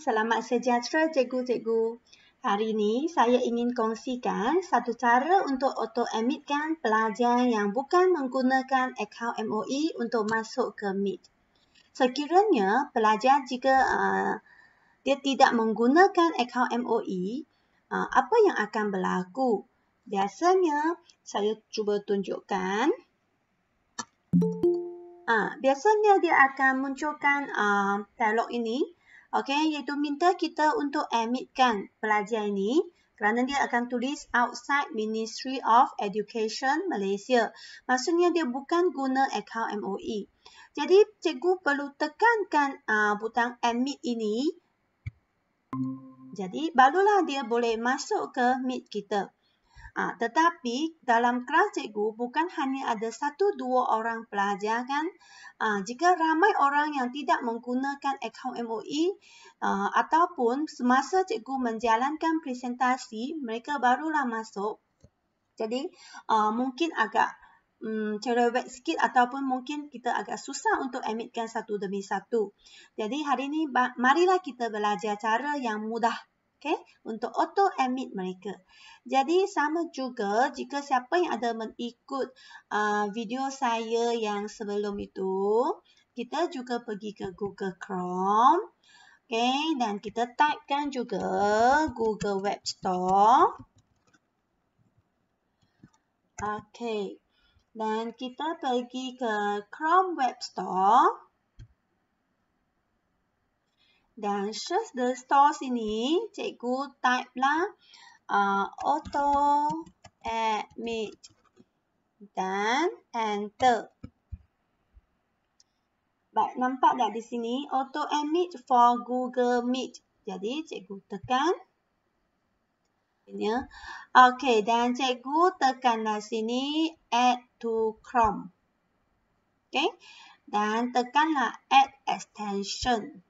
Selamat sejahtera cikgu-cikgu. Hari ini saya ingin kongsikan satu cara untuk auto emitkan pelajar yang bukan menggunakan akaun MOE untuk masuk ke MIT. Sekiranya pelajar jika uh, dia tidak menggunakan akaun MOE, uh, apa yang akan berlaku? Biasanya saya cuba tunjukkan. Uh, biasanya dia akan munculkan uh, dialog ini. Okey, iaitu minta kita untuk admitkan pelajar ini kerana dia akan tulis outside Ministry of Education Malaysia. Maksudnya dia bukan guna akaun MOE. Jadi cikgu perlu tekankan uh, butang admit ini. Jadi barulah dia boleh masuk ke meet kita. Ha, tetapi dalam kelas cikgu bukan hanya ada satu dua orang pelajar kan. Ha, ah, jika ramai orang yang tidak menggunakan akaun MOE uh, ah, ataupun semasa cikgu menjalankan presentasi mereka barulah masuk. Jadi uh, mungkin agak um, cerewet sikit ataupun mungkin kita agak susah untuk emitkan satu demi satu. Jadi hari ini marilah kita belajar cara yang mudah okay? untuk auto admit mereka. Jadi sama juga jika siapa yang ada mengikut uh, video saya yang sebelum itu, kita juga pergi ke Google Chrome. Okay, dan kita typekan juga Google Web Store. Okay, dan kita pergi ke Chrome Web Store. Dan search the stores ini, cikgu type lah uh, auto admit dan enter. Baik, nampak tak di sini auto admit for Google Meet. Jadi cikgu tekan. Ya. Okey, dan cikgu tekan di sini add to Chrome. Okey, dan tekanlah add extension.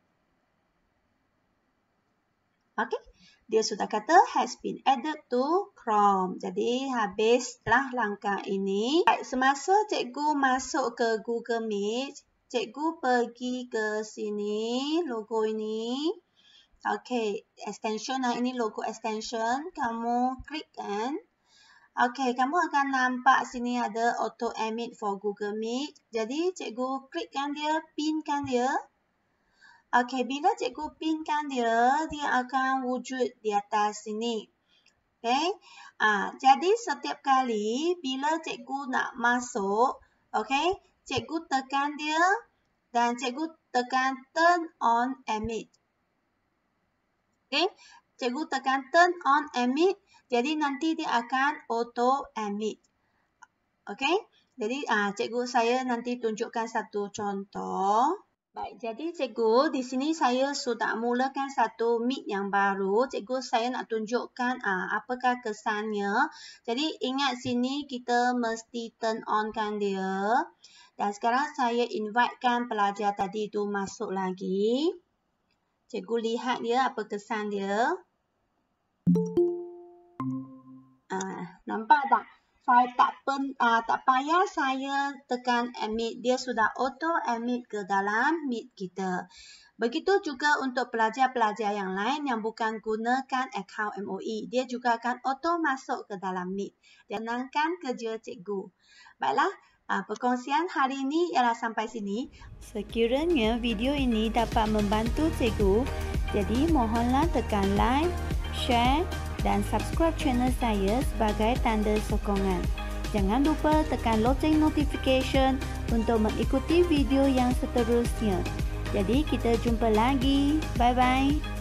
Okey. Dia sudah kata has been added to Chrome. Jadi habislah langkah ini. Baik, semasa cikgu masuk ke Google Meet, cikgu pergi ke sini logo ini. Okey, extension nah ini logo extension. Kamu klik kan. Okey, kamu akan nampak sini ada auto emit for Google Meet. Jadi cikgu klik kan dia, pin kan dia. Okey, bila cikgu pinkan dia, dia akan wujud di atas sini. Okey, ah, jadi setiap kali bila cikgu nak masuk, okey, cikgu tekan dia dan cikgu tekan turn on emit. Okey, cikgu tekan turn on emit, jadi nanti dia akan auto emit. Okey, jadi ah, cikgu saya nanti tunjukkan satu contoh. Baik, jadi cikgu, di sini saya sudah mulakan satu meet yang baru. Cikgu, saya nak tunjukkan ah apakah kesannya. Jadi, ingat sini kita mesti turn on-kan dia. Dan sekarang saya invitekan pelajar tadi itu masuk lagi. Cikgu lihat dia apa kesan dia. Ah nampak tak? Saya tak pen, uh, tak payah saya tekan admit. Dia sudah auto admit ke dalam meet kita. Begitu juga untuk pelajar-pelajar yang lain yang bukan gunakan account MOE. Dia juga akan auto masuk ke dalam meet. Tenangkan kerja cikgu. Baiklah, uh, perkongsian hari ini ialah sampai sini. Sekiranya video ini dapat membantu cikgu, jadi mohonlah tekan like, share, dan subscribe channel saya sebagai tanda sokongan. Jangan lupa tekan loceng notification untuk mengikuti video yang seterusnya. Jadi kita jumpa lagi. Bye bye.